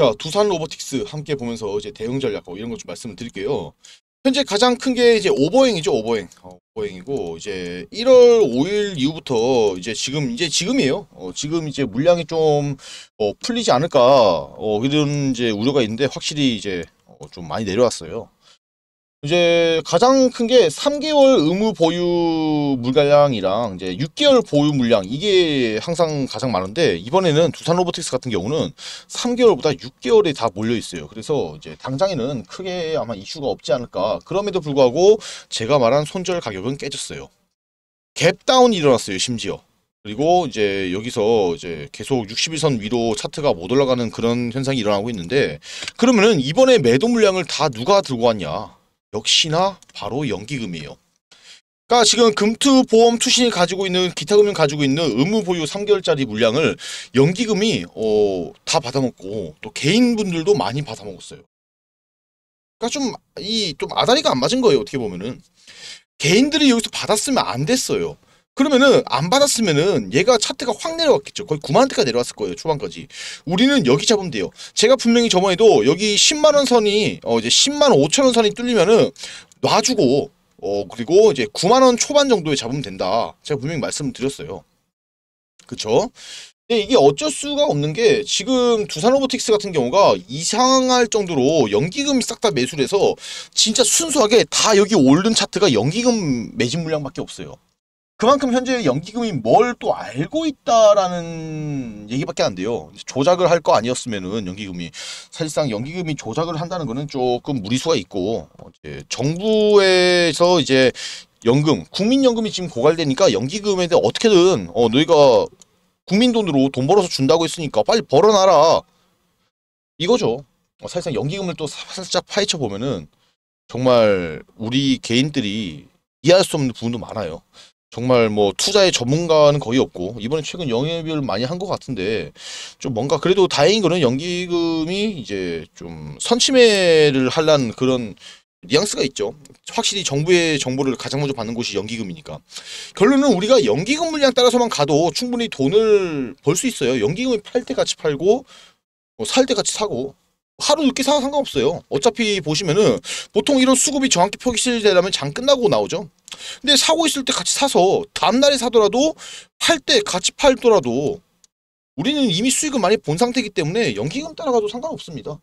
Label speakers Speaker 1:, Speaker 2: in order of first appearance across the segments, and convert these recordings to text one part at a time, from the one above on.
Speaker 1: 자 두산 로보틱스 함께 보면서 이제 대응 전략 이런 것 좀 말씀을 드릴게요. 현재 가장 큰 게 이제 오버행이죠 오버행 어, 오버행이고 이제 1월 5일 이후부터 이제 지금 이제 지금이에요 어, 지금 이제 물량이 좀 어, 풀리지 않을까 어, 이런 이제 우려가 있는데 확실히 이제 어, 좀 많이 내려왔어요 이제 가장 큰 게 3개월 의무 보유 물량이랑 이제 6개월 보유 물량 이게 항상 가장 많은데 이번에는 두산 로보틱스 같은 경우는 3개월보다 6개월에 다 몰려 있어요. 그래서 이제 당장에는 크게 아마 이슈가 없지 않을까. 그럼에도 불구하고 제가 말한 손절 가격은 깨졌어요. 갭 다운이 일어났어요. 심지어. 그리고 이제 여기서 이제 계속 61선 위로 차트가 못 올라가는 그런 현상이 일어나고 있는데 그러면은 이번에 매도 물량을 다 누가 들고 왔냐? 역시나 바로 연기금이에요. 그러니까 지금 금투보험 투신이 가지고 있는 기타금융 가지고 있는 의무 보유 3개월짜리 물량을 연기금이 어, 다 받아먹고 또 개인분들도 많이 받아먹었어요. 그러니까 좀 이좀 좀 아다리가 안 맞은 거예요. 어떻게 보면은 개인들이 여기서 받았으면 안 됐어요. 그러면은 안 받았으면은 얘가 차트가 확 내려갔겠죠. 거의 9만 원대가 내려왔을 거예요. 초반까지. 우리는 여기 잡으면 돼요. 제가 분명히 저번에도 여기 10만 원 선이 어 이제 10만 5천 원 선이 뚫리면은 놔주고 어 그리고 이제 9만 원 초반 정도에 잡으면 된다. 제가 분명히 말씀드렸어요. 그쵸? 근데 이게 어쩔 수가 없는 게 지금 두산로보틱스 같은 경우가 이상할 정도로 연기금이 싹다 매수를 해서 진짜 순수하게 다 여기 오른 차트가 연기금 매진 물량밖에 없어요. 그만큼 현재 연기금이 뭘 또 알고 있다라는 얘기밖에 안 돼요. 조작을 할 거 아니었으면은 연기금이 사실상 연기금이 조작을 한다는 거는 조금 무리수가 있고 이제 정부에서 이제 연금, 국민연금이 지금 고갈되니까 연기금에 대해 어떻게든 어 너희가 국민 돈으로 돈 벌어서 준다고 했으니까 빨리 벌어놔라 이거죠. 어, 사실상 연기금을 또 살짝 파헤쳐 보면은 정말 우리 개인들이 이해할 수 없는 부분도 많아요. 정말 뭐 투자의 전문가는 거의 없고 이번에 최근 영예비 많이 한 것 같은데 좀 뭔가 그래도 다행인 거는 연기금이 이제 좀 선침해를 할란 그런 뉘앙스가 있죠. 확실히 정부의 정보를 가장 먼저 받는 곳이 연기금이니까. 결론은 우리가 연기금 물량 따라서만 가도 충분히 돈을 벌 수 있어요. 연기금을 팔 때 같이 팔고 뭐 살 때 같이 사고 하루 늦게 사 상관없어요. 어차피 보시면은 보통 이런 수급이 정확히 표시되려면 기장 끝나고 나오죠. 근데 사고 있을 때 같이 사서 다음날에 사더라도 팔 때 같이 팔더라도 우리는 이미 수익을 많이 본 상태이기 때문에 연기금 따라가도 상관없습니다.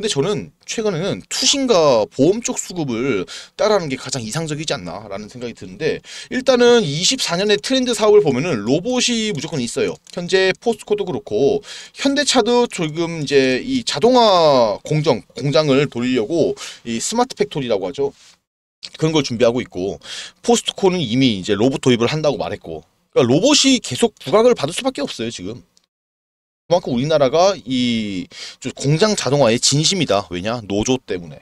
Speaker 1: 근데 저는 최근에는 투신과 보험 쪽 수급을 따라하는 게 가장 이상적이지 않나라는 생각이 드는데 일단은 24년의 트렌드 사업을 보면은 로봇이 무조건 있어요. 현재 포스코도 그렇고 현대차도 조금 이제 이 자동화 공정 공장을 돌리려고 이 스마트 팩토리라고 하죠. 그런 걸 준비하고 있고 포스트코는 이미 이제 로봇 도입을 한다고 말했고 그러니까 로봇이 계속 부각을 받을 수밖에 없어요 지금 그만큼 우리나라가 이 공장 자동화의 진심이다. 왜냐? 노조 때문에.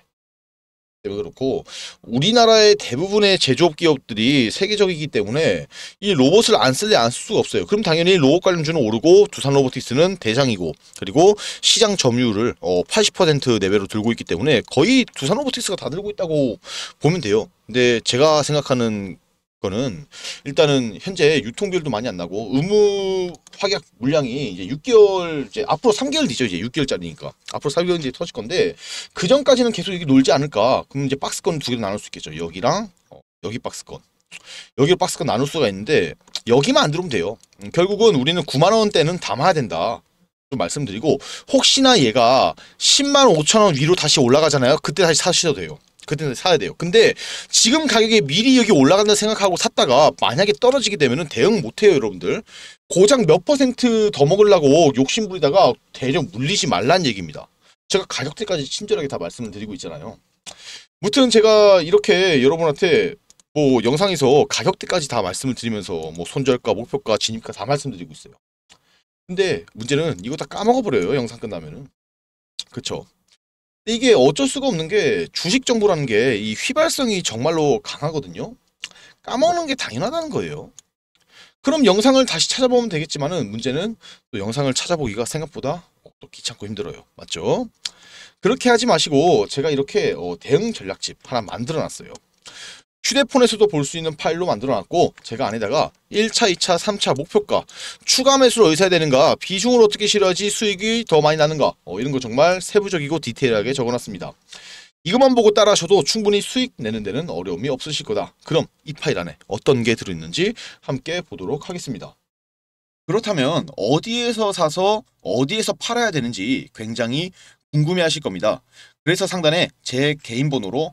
Speaker 1: 그렇고 우리나라의 대부분의 제조업 기업들이 세계적이기 때문에 이 로봇을 안 쓸래 안 쓸 수가 없어요. 그럼 당연히 로봇 관련주는 오르고 두산 로보틱스는 대장이고 그리고 시장 점유율을 80% 어, 내외로 들고 있기 때문에 거의 두산 로보틱스가 다 들고 있다고 보면 돼요. 근데 제가 생각하는 거는 일단은 현재 유통 비율도 많이 안 나고 의무 확약 물량이 이제 6개월 이제 앞으로 3개월 뒤죠 이제 6개월짜리니까 앞으로 4개월 뒤에 터질 건데 그 전까지는 계속 이게 놀지 않을까 그럼 이제 박스권 두 개로 나눌 수 있겠죠 여기랑 어, 여기 박스권 여기 박스권 나눌 수가 있는데 여기만 안 들어오면 돼요 음, 결국은 우리는 9만 원대는 담아야 된다 좀 말씀드리고 혹시나 얘가 10만 5천 원 위로 다시 올라가잖아요 그때 다시 사셔도 돼요 그때는 사야 돼요. 근데 지금 가격에 미리 여기 올라간다 생각하고 샀다가 만약에 떨어지게 되면 대응 못해요 여러분들. 고작 몇 퍼센트 더 먹으려고 욕심 부리다가 대전 물리지 말란 얘기입니다. 제가 가격대까지 친절하게 다 말씀을 드리고 있잖아요. 무튼 제가 이렇게 여러분한테 뭐 영상에서 가격대까지 다 말씀을 드리면서 뭐 손절가, 목표가, 진입가 다 말씀드리고 있어요. 근데 문제는 이거 다 까먹어버려요. 영상 끝나면은. 그쵸. 이게 어쩔 수가 없는 게 주식 정보라는 게 이 휘발성이 정말로 강하거든요. 까먹는 게 당연하다는 거예요. 그럼 영상을 다시 찾아보면 되겠지만 은 문제는 또 영상을 찾아보기가 생각보다 또 귀찮고 힘들어요. 맞죠? 그렇게 하지 마시고 제가 이렇게 어, 대응 전략집 하나 만들어놨어요. 휴대폰에서도 볼 수 있는 파일로 만들어놨고 제가 안에다가 1차, 2차, 3차 목표가, 추가 매수를 의사되는가, 야 비중을 어떻게 실어야지 수익이 더 많이 나는가 어, 이런 거 정말 세부적이고 디테일하게 적어놨습니다. 이것만 보고 따라하셔도 충분히 수익 내는 데는 어려움이 없으실 거다. 그럼 이 파일 안에 어떤 게 들어있는지 함께 보도록 하겠습니다. 그렇다면 어디에서 사서 어디에서 팔아야 되는지 굉장히 궁금해 하실 겁니다. 그래서 상단에 제 개인 번호로